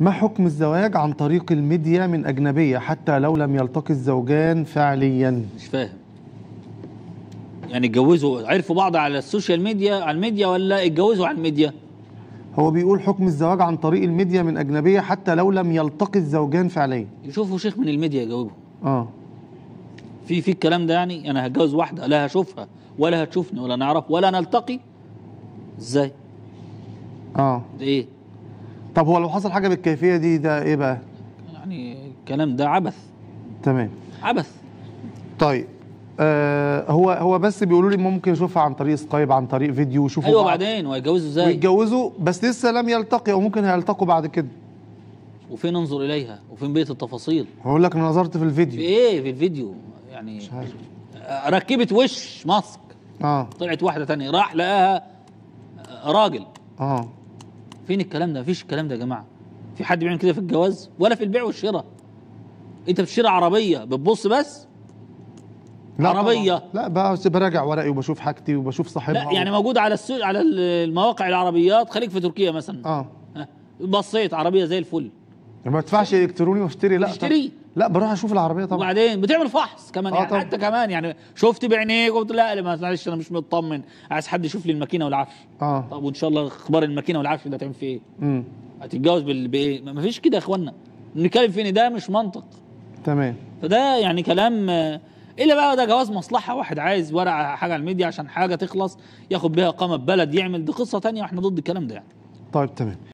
ما حكم الزواج عن طريق الميديا من أجنبية حتى لو لم يلتقي الزوجان فعليا مش فاهم يعني اتجوزوا عرفوا بعض على السوشيال ميديا على الميديا ولا اتجوزوا على الميديا هو بيقول حكم الزواج عن طريق الميديا من أجنبية حتى لو لم يلتقي الزوجان فعليا يشوفوا شيخ من الميديا يجاوبه اه في في الكلام ده يعني انا هتجوز واحده لا هشوفها ولا هتشوفني ولا نعرف ولا نلتقي ازاي اه ده ايه طب هو لو حصل حاجه بالكيفيه دي ده ايه بقى؟ يعني الكلام ده عبث تمام عبث طيب آه هو هو بس بيقولوا لي ممكن يشوفها عن طريق سكايب عن طريق فيديو يشوفوا ايوه بعدين ويتجوزوا ازاي؟ ويتجوزوا بس لسه لم يلتقي او ممكن هيلتقوا بعد كده وفين انظر اليها؟ وفين بيت التفاصيل؟ هقول لك انا نظرت في الفيديو في ايه في الفيديو؟ يعني مش عارف آه، ركبت وش ماسك اه طلعت واحده تانية راح لقاها آه، راجل اه فين الكلام ده مفيش الكلام ده يا جماعه في حد بيعمل كده في الجواز ولا في البيع والشراء انت بتشتري عربيه بتبص بس لا عربيه لا بس براجع ورقي وبشوف حاجتي وبشوف صاحبها لا يعني موجود على السوق على المواقع العربيات خليك في تركيا مثلا اه بصيت عربيه زي الفل ما تدفعش الكتروني واشتري لا اشتري لا بروح اشوف العربيه طبعا وبعدين بتعمل فحص كمان يعني، آه يعني حتى كمان يعني شفت بعينيك قلت لا معلش انا مش مطمن عايز حد يشوف لي الماكينه والعفش اه طب وان شاء الله اخبار الماكينه والعفش ده هتعمل فيه ايه؟ هتتجوز بايه؟ ما فيش كده يا اخوانا في فين ده مش منطق تمام فده يعني كلام الا بقى ده جواز مصلحه واحد عايز ورقه حاجه على الميديا عشان حاجه تخلص ياخد بيها اقامه بلد يعمل دي قصه ثانيه واحنا ضد الكلام ده يعني طيب تمام